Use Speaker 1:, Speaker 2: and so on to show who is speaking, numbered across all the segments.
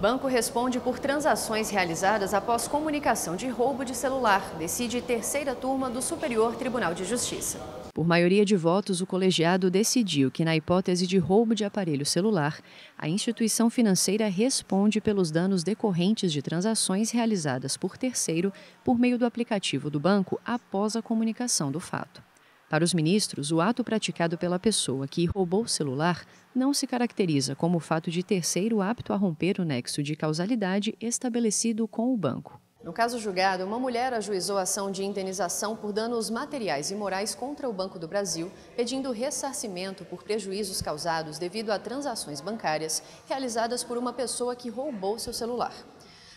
Speaker 1: Banco responde por transações realizadas após comunicação de roubo de celular, decide terceira turma do Superior Tribunal de Justiça. Por maioria de votos, o colegiado decidiu que, na hipótese de roubo de aparelho celular, a instituição financeira responde pelos danos decorrentes de transações realizadas por terceiro por meio do aplicativo do banco após a comunicação do fato. Para os ministros, o ato praticado pela pessoa que roubou o celular não se caracteriza como o fato de terceiro apto a romper o nexo de causalidade estabelecido com o banco. No caso julgado, uma mulher ajuizou ação de indenização por danos materiais e morais contra o Banco do Brasil, pedindo ressarcimento por prejuízos causados devido a transações bancárias realizadas por uma pessoa que roubou seu celular.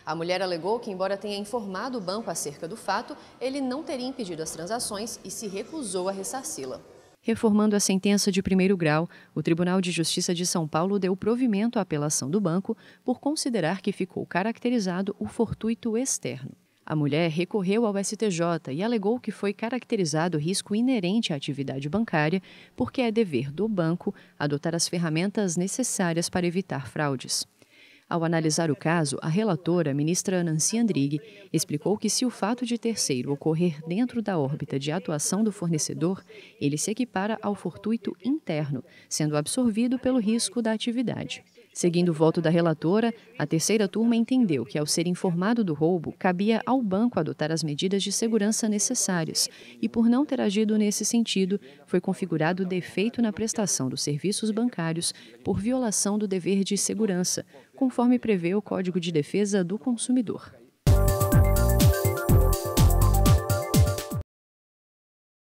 Speaker 1: A mulher alegou que, embora tenha informado o banco acerca do fato, ele não teria impedido as transações e se recusou a ressarci-la. Reformando a sentença de primeiro grau, o Tribunal de Justiça de São Paulo deu provimento à apelação do banco por considerar que ficou caracterizado o fortuito externo. A mulher recorreu ao STJ e alegou que foi caracterizado risco inerente à atividade bancária, porque é dever do banco adotar as ferramentas necessárias para evitar fraudes. Ao analisar o caso, a relatora, ministra Nancy Andrighi, explicou que se o fato de terceiro ocorrer dentro da órbita de atuação do fornecedor, ele se equipara ao fortuito interno, sendo absorvido pelo risco da atividade. Seguindo o voto da relatora, a terceira turma entendeu que, ao ser informado do roubo, cabia ao banco adotar as medidas de segurança necessárias e, por não ter agido nesse sentido, foi configurado defeito na prestação dos serviços bancários por violação do dever de segurança, conforme prevê o Código de Defesa do Consumidor.